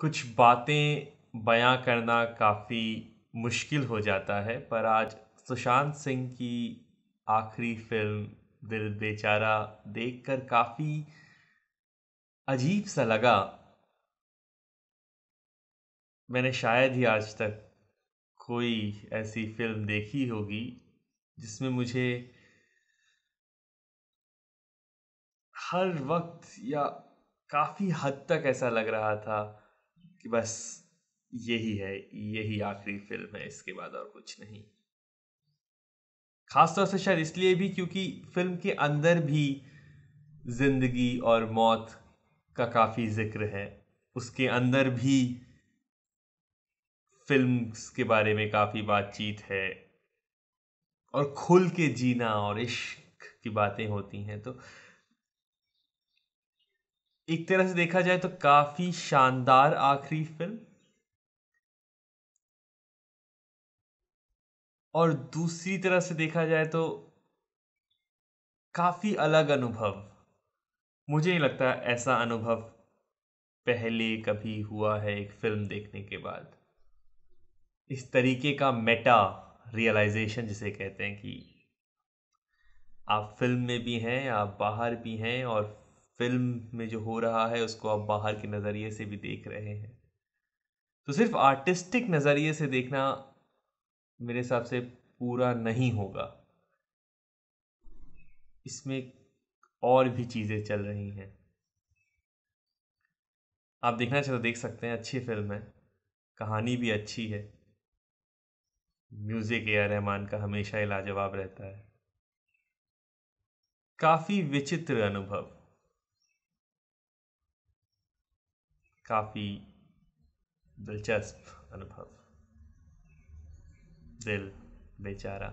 कुछ बातें बयां करना काफ़ी मुश्किल हो जाता है पर आज सुशांत सिंह की आखिरी फिल्म दिल बेचारा देखकर काफ़ी अजीब सा लगा मैंने शायद ही आज तक कोई ऐसी फिल्म देखी होगी जिसमें मुझे हर वक्त या काफ़ी हद तक ऐसा लग रहा था कि बस यही है यही आखिरी फिल्म है इसके बाद और कुछ नहीं खासतौर से शायद इसलिए भी क्योंकि फिल्म के अंदर भी जिंदगी और मौत का काफ़ी जिक्र है उसके अंदर भी फिल्म के बारे में काफ़ी बातचीत है और खुल के जीना और इश्क की बातें होती हैं तो एक तरह से देखा जाए तो काफी शानदार आखिरी फिल्म और दूसरी तरह से देखा जाए तो काफी अलग अनुभव मुझे नहीं लगता ऐसा अनुभव पहले कभी हुआ है एक फिल्म देखने के बाद इस तरीके का मेटा रियलाइजेशन जिसे कहते हैं कि आप फिल्म में भी हैं आप बाहर भी हैं और फिल्म में जो हो रहा है उसको आप बाहर के नज़रिए से भी देख रहे हैं तो सिर्फ आर्टिस्टिक नज़रिए से देखना मेरे हिसाब से पूरा नहीं होगा इसमें और भी चीज़ें चल रही हैं आप देखना चाहते तो देख सकते हैं अच्छी फिल्म है कहानी भी अच्छी है म्यूज़िक ए रहमान का हमेशा ही लाजवाब रहता है काफ़ी विचित्र अनुभव काफ़ी दिलचस्प अनुभव दिल बेचारा